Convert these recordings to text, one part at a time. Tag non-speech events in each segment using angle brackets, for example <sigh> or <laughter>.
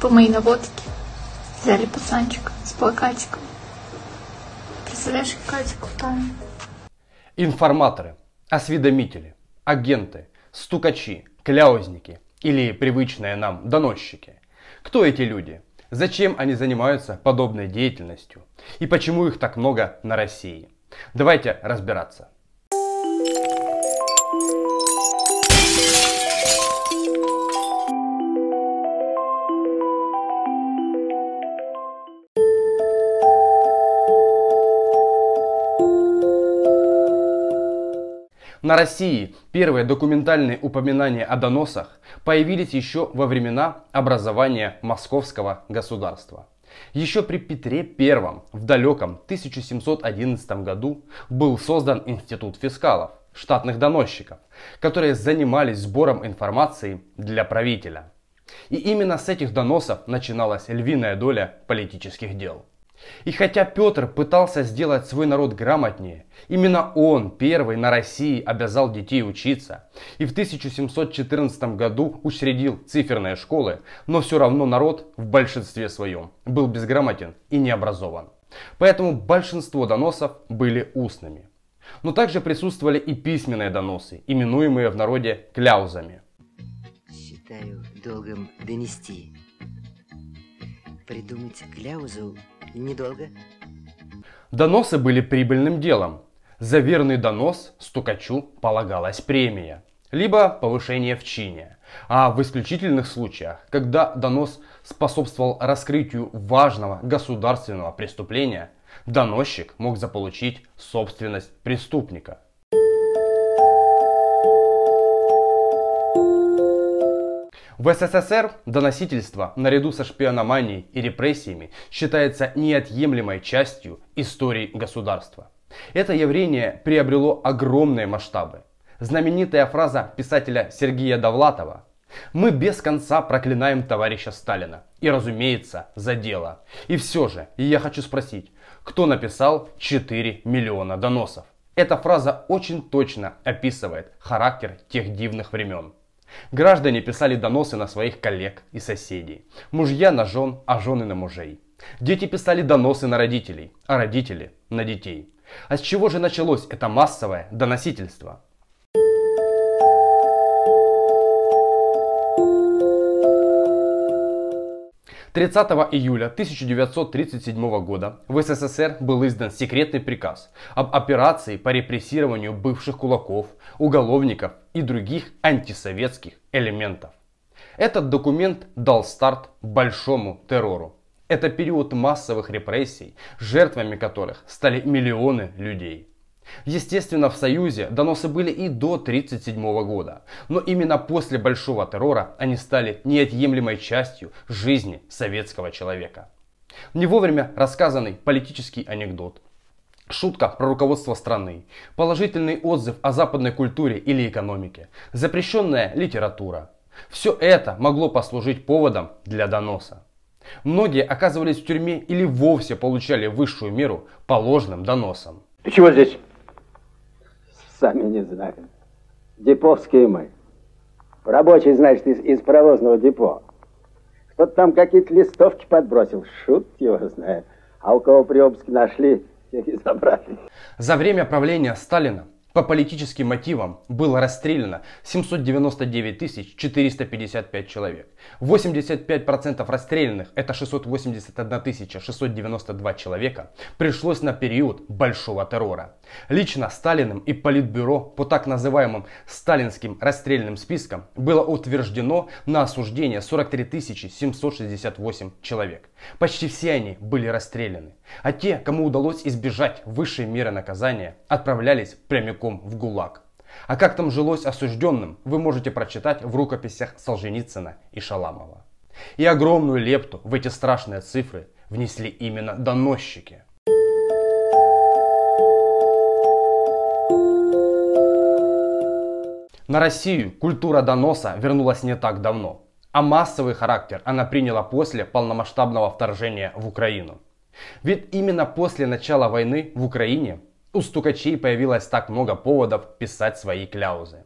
по моей наводке взяли пацанчика с плакатиком. Представляешь, Катику там. Информаторы, осведомители, агенты, стукачи, кляузники или привычные нам доносчики. Кто эти люди? Зачем они занимаются подобной деятельностью? И почему их так много на России? Давайте разбираться. На России первые документальные упоминания о доносах появились еще во времена образования Московского государства. Еще при Петре I в далеком 1711 году был создан Институт фискалов, штатных доносчиков, которые занимались сбором информации для правителя. И именно с этих доносов начиналась львиная доля политических дел. И хотя Петр пытался сделать свой народ грамотнее, именно он первый на России обязал детей учиться и в 1714 году учредил циферные школы, но все равно народ в большинстве своем был безграмотен и не образован. Поэтому большинство доносов были устными. Но также присутствовали и письменные доносы, именуемые в народе кляузами. Считаю долгом донести. Придумать кляузу недолго. Доносы были прибыльным делом. За верный донос стукачу полагалась премия, либо повышение в чине. А в исключительных случаях, когда донос способствовал раскрытию важного государственного преступления, доносчик мог заполучить собственность преступника – В СССР доносительство, наряду со шпиономанией и репрессиями, считается неотъемлемой частью истории государства. Это явление приобрело огромные масштабы. Знаменитая фраза писателя Сергея Довлатова мы без конца проклинаем товарища Сталина. И, разумеется, за дело. И все же, я хочу спросить, кто написал 4 миллиона доносов? Эта фраза очень точно описывает характер тех дивных времен. Граждане писали доносы на своих коллег и соседей. Мужья на жен, а жены на мужей. Дети писали доносы на родителей, а родители на детей. А с чего же началось это массовое доносительство? Тридцатого июля 1937 года в СССР был издан секретный приказ об операции по репрессированию бывших кулаков, уголовников и других антисоветских элементов. Этот документ дал старт большому террору. Это период массовых репрессий, жертвами которых стали миллионы людей. Естественно, в Союзе доносы были и до 1937 года, но именно после Большого террора они стали неотъемлемой частью жизни советского человека. Не вовремя рассказанный политический анекдот, Шутка про руководство страны, положительный отзыв о западной культуре или экономике, запрещенная литература. Все это могло послужить поводом для доноса. Многие оказывались в тюрьме или вовсе получали высшую меру по ложным доносам. Ты чего здесь? Сами не знаем. Деповские мы. Рабочий, значит, из, из паровозного депо. Кто-то там какие-то листовки подбросил. Шут его знает. А у кого при обыске нашли, всех <laughs> безобразий. За время правления Сталина по политическим мотивам было расстреляно 799 455 человек. 85% расстрелянных, это 681 692 человека, пришлось на период Большого террора. Лично Сталиным и Политбюро по так называемым сталинским расстрельным спискам было утверждено на осуждение 43 768 человек. Почти все они были расстреляны. А те, кому удалось избежать высшей меры наказания, отправлялись прямиком прямиком в ГУЛАГ. А как там жилось осужденным, вы можете прочитать в рукописях Солженицына и Шаламова. И огромную лепту в эти страшные цифры внесли именно доносчики. На Россию культура доноса вернулась не так давно, а массовый характер она приняла после полномасштабного вторжения в Украину. Ведь именно после начала войны в Украине у стукачей появилось так много поводов писать свои кляузы.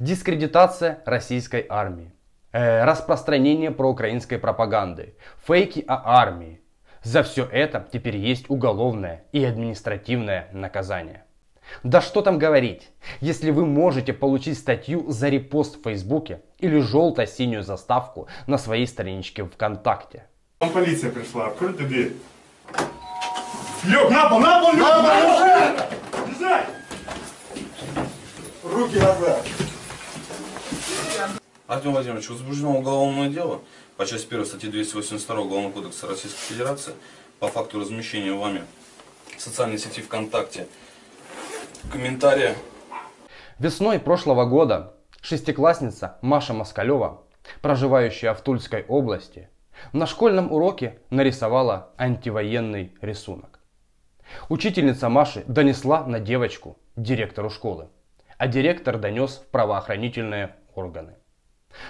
Дискредитация российской армии. Э, распространение проукраинской пропаганды. Фейки о армии. За все это теперь есть уголовное и административное наказание. Да что там говорить, если вы можете получить статью за репост в Фейсбуке или желто-синюю заставку на своей страничке ВКонтакте. Там полиция пришла, открой дверь. Лег на пол, на пол, лег! На пол, Лежать! Руки назад! Артем Владимирович, возбуждено уголовное дело по части 1 статьи 282 Уголовного кодекса Российской Федерации по факту размещения вами в социальной сети ВКонтакте комментария. Весной прошлого года шестиклассница Маша Москалева, проживающая в Тульской области, на школьном уроке нарисовала антивоенный рисунок. Учительница Маши донесла на девочку директору школы, а директор донес в правоохранительные органы.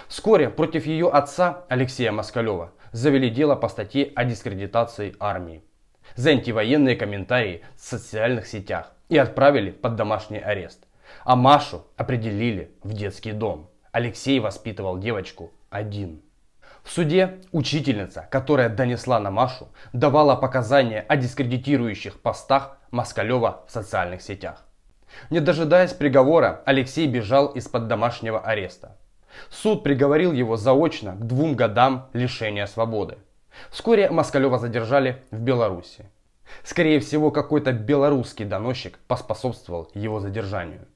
Вскоре против ее отца Алексея Москалева завели дело по статье о дискредитации армии за антивоенные комментарии в социальных сетях и отправили под домашний арест. А Машу определили в детский дом. Алексей воспитывал девочку один. В суде учительница, которая донесла на Машу, давала показания о дискредитирующих постах Москалева в социальных сетях. Не дожидаясь приговора, Алексей бежал из-под домашнего ареста. Суд приговорил его заочно к двум годам лишения свободы. Вскоре Москалева задержали в Беларуси. Скорее всего, какой-то белорусский доносчик поспособствовал его задержанию.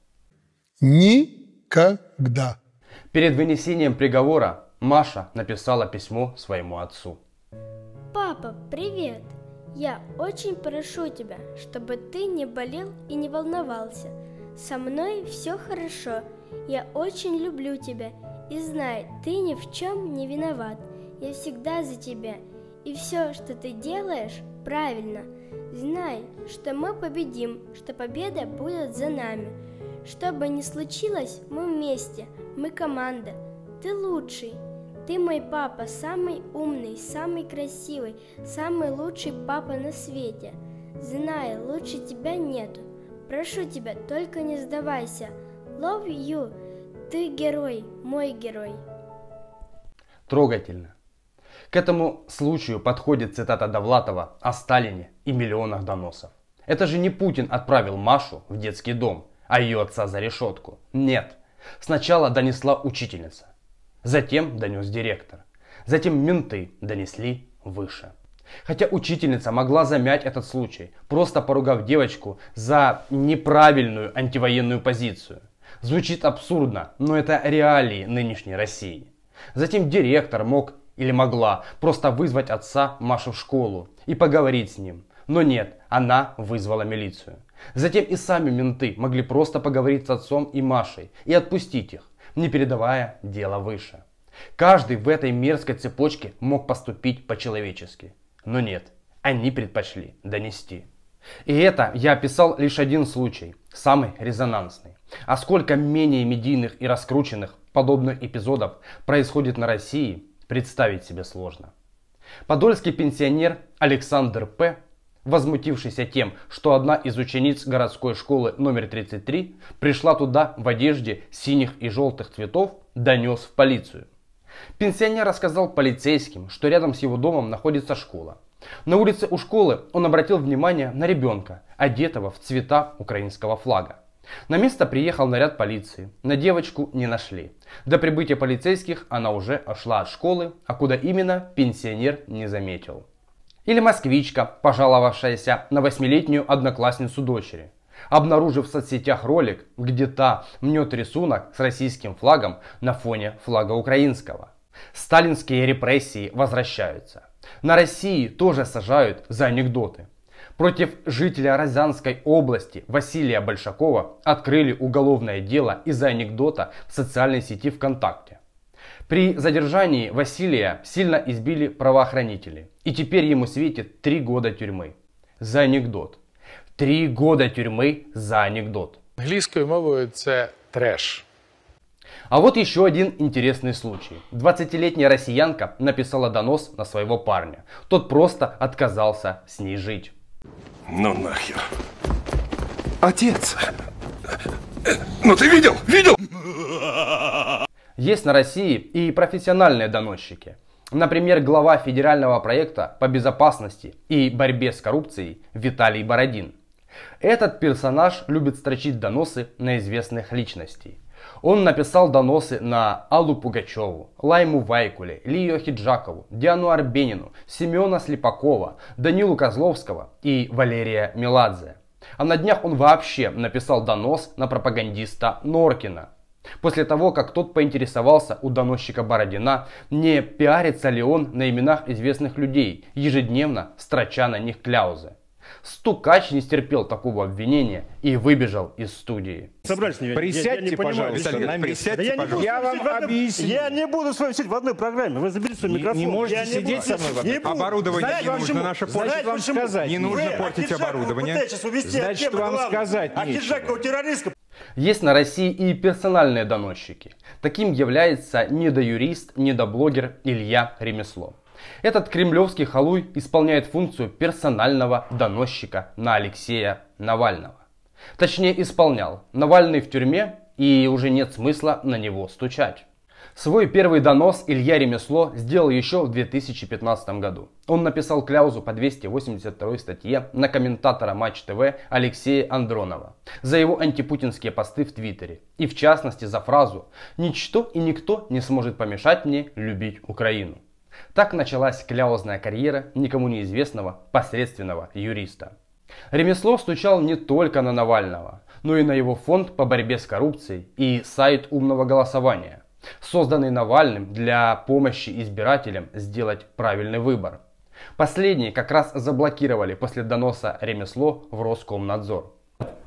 Никогда. Перед вынесением приговора Маша написала письмо своему отцу. Папа, привет! Я очень прошу тебя, чтобы ты не болел и не волновался. Со мной все хорошо. Я очень люблю тебя. И знай, ты ни в чем не виноват. Я всегда за тебя. И все, что ты делаешь, правильно. Знай, что мы победим, что победа будет за нами. Что бы ни случилось, мы вместе, мы команда. Ты лучший, ты мой папа, самый умный, самый красивый, самый лучший папа на свете. Знаю, лучше тебя нету. Прошу тебя, только не сдавайся. Love you. Ты герой, мой герой. Трогательно. К этому случаю подходит цитата Довлатова о Сталине и миллионах доносов. Это же не Путин отправил Машу в детский дом, а ее отца за решетку. Нет. Сначала донесла учительница. Затем донес директор. Затем менты донесли выше. Хотя учительница могла замять этот случай, просто поругав девочку за неправильную антивоенную позицию. Звучит абсурдно, но это реалии нынешней России. Затем директор мог или могла просто вызвать отца Машу в школу и поговорить с ним. Но нет, она вызвала милицию. Затем и сами менты могли просто поговорить с отцом и Машей и отпустить их не передавая дело выше. Каждый в этой мерзкой цепочке мог поступить по-человечески. Но нет, они предпочли донести. И это я описал лишь один случай, самый резонансный. А сколько менее медийных и раскрученных подобных эпизодов происходит на России, представить себе сложно. Подольский пенсионер Александр П возмутившийся тем, что одна из учениц городской школы номер 33 пришла туда в одежде синих и желтых цветов, донес в полицию. Пенсионер рассказал полицейским, что рядом с его домом находится школа. На улице у школы он обратил внимание на ребенка, одетого в цвета украинского флага. На место приехал наряд полиции, на девочку не нашли. До прибытия полицейских она уже ушла от школы, а куда именно пенсионер не заметил. Или москвичка, пожаловавшаяся на восьмилетнюю одноклассницу дочери, обнаружив в соцсетях ролик, где та мнет рисунок с российским флагом на фоне флага украинского. Сталинские репрессии возвращаются. На России тоже сажают за анекдоты. Против жителя Рязанской области Василия Большакова открыли уголовное дело из-за анекдота в социальной сети ВКонтакте. При задержании Василия сильно избили правоохранители. И теперь ему светит три года тюрьмы. За анекдот. Три года тюрьмы за анекдот. Английскою мовою это трэш. А вот еще один интересный случай. 20-летняя россиянка написала донос на своего парня. Тот просто отказался с ней жить. Ну нахер. Отец. Ну ты видел? Видел? Есть на России и профессиональные доносчики. Например, глава федерального проекта по безопасности и борьбе с коррупцией Виталий Бородин. Этот персонаж любит строчить доносы на известных личностей. Он написал доносы на Аллу Пугачеву, Лайму Вайкуле, Лию Хиджакову, Диану Арбенину, Семена Слепакова, Данилу Козловского и Валерия Меладзе. А на днях он вообще написал донос на пропагандиста Норкина – После того, как тот поинтересовался у доносчика Бородина, не пиарится ли он на именах известных людей, ежедневно строча на них кляузы. Стукач не стерпел такого обвинения и выбежал из студии. Собрались, не, присядьте, я, я не пожалуйста, понимаю, на присядьте, да пожалуйста. Я, я вам объясню. Я не буду с вами сидеть в одной программе. Вы заберите свой микрофон. Не, можете я сидеть со мной в одной. Не оборудование не нужно. Наше портить. Не нужно портить оборудование. Значит, вам сказать нечего. А Киджакова террористка. Есть на России и персональные доносчики. Таким является недоюрист, недоблогер Илья Ремесло. Этот кремлевский халуй исполняет функцию персонального доносчика на Алексея Навального. Точнее исполнял. Навальный в тюрьме и уже нет смысла на него стучать. Свой первый донос Илья Ремесло сделал еще в 2015 году. Он написал кляузу по 282 статье на комментатора Матч ТВ Алексея Андронова за его антипутинские посты в Твиттере. И в частности за фразу «Ничто и никто не сможет помешать мне любить Украину». Так началась кляузная карьера никому неизвестного посредственного юриста. Ремесло стучал не только на Навального, но и на его фонд по борьбе с коррупцией и сайт умного голосования, созданный Навальным для помощи избирателям сделать правильный выбор. Последние как раз заблокировали после доноса ремесло в Роскомнадзор.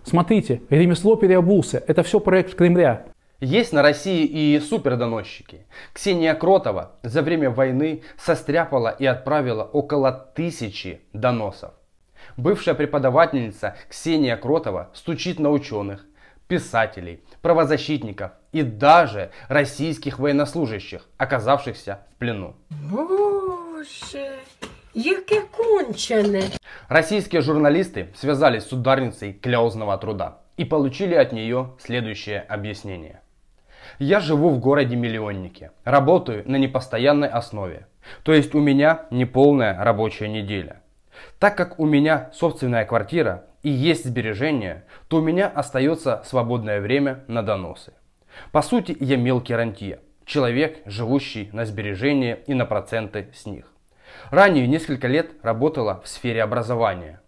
Смотрите, ремесло переобулся. Это все проект Кремля. Есть на России и супердоносчики. Ксения Кротова за время войны состряпала и отправила около тысячи доносов. Бывшая преподавательница Ксения Кротова стучит на ученых, писателей, правозащитников и даже российских военнослужащих, оказавшихся в плену. Боже, яке кончене! Российские журналисты связались с ударницей кляузного труда и получили от нее следующее объяснение. Я живу в городе миллионнике, работаю на непостоянной основе, то есть у меня неполная рабочая неделя. Так как у меня собственная квартира, и есть сбережения, то у меня остается свободное время на доносы. По сути, я мелкий рантье, человек, живущий на сбережения и на проценты с них. Ранее несколько лет работала в сфере образования.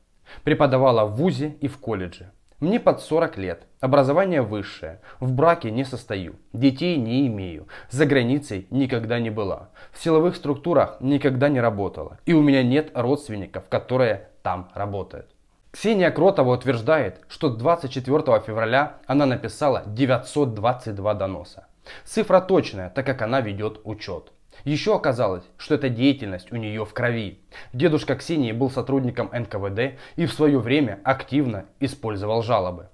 Преподавала в ВУЗе и в колледже. Мне под 40 лет, образование высшее, в браке не состою, детей не имею, за границей никогда не была, в силовых структурах никогда не работала, и у меня нет родственников, которые там работают. Ксения Кротова утверждает, что 24 февраля она написала 922 доноса. Цифра точная, так как она ведет учет. Еще оказалось, что эта деятельность у нее в крови. Дедушка Ксении был сотрудником НКВД и в свое время активно использовал жалобы.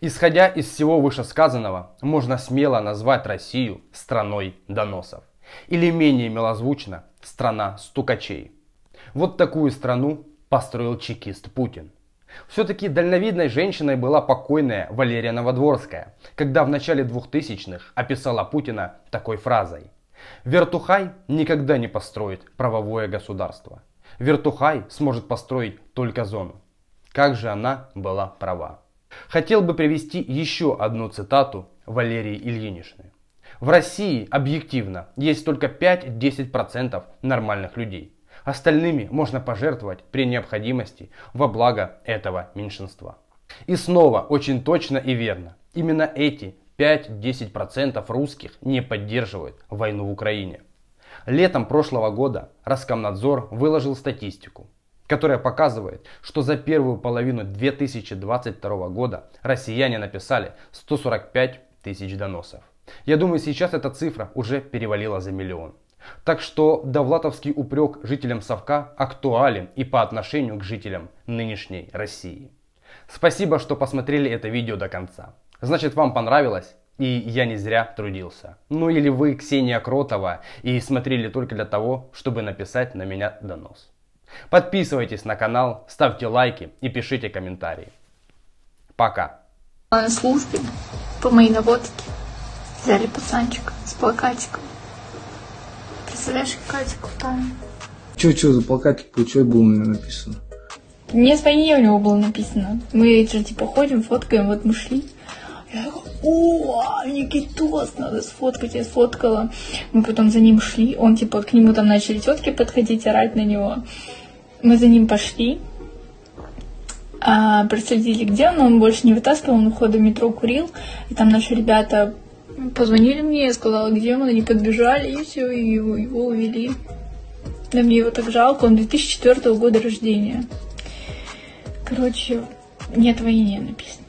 Исходя из всего вышесказанного, можно смело назвать Россию страной доносов. Или менее милозвучно – страна стукачей. Вот такую страну построил чекист Путин. Все-таки дальновидной женщиной была покойная Валерия Новодворская, когда в начале 2000-х описала Путина такой фразой. «Вертухай никогда не построит правовое государство. Вертухай сможет построить только зону». Как же она была права. Хотел бы привести еще одну цитату Валерии Ильиничны. В России объективно есть только 5-10% нормальных людей. Остальными можно пожертвовать при необходимости во благо этого меньшинства. И снова очень точно и верно. Именно эти 5-10% русских не поддерживают войну в Украине. Летом прошлого года Роскомнадзор выложил статистику, которая показывает, что за первую половину 2022 года россияне написали 145 тысяч доносов. Я думаю, сейчас эта цифра уже перевалила за миллион. Так что Довлатовский упрек жителям Совка актуален и по отношению к жителям нынешней России. Спасибо, что посмотрели это видео до конца. Значит, вам понравилось? И я не зря трудился. Ну или вы Ксения Кротова и смотрели только для того, чтобы написать на меня донос. Подписывайтесь на канал, ставьте лайки и пишите комментарии. Пока. На службе по моей наводке. Взяли пацанчика с плакатиком. Представляешь, Катику там. Че, че за плакатик был? Что было на написано? Мне спине у него было написано. Мы что, типа ходим, фоткаем, вот мы шли. Я такой, о, Никитос, надо сфоткать, я сфоткала. Мы потом за ним шли, он типа, к нему там начали тетки подходить, орать на него. Мы за ним пошли, а, проследили где он, но он больше не вытаскивал, он у входа метро курил, и там наши ребята Позвонили мне, я сказала, где он, они подбежали, и все, и его, его увели. Да мне его так жалко, он 2004 года рождения. Короче, нет войны написано.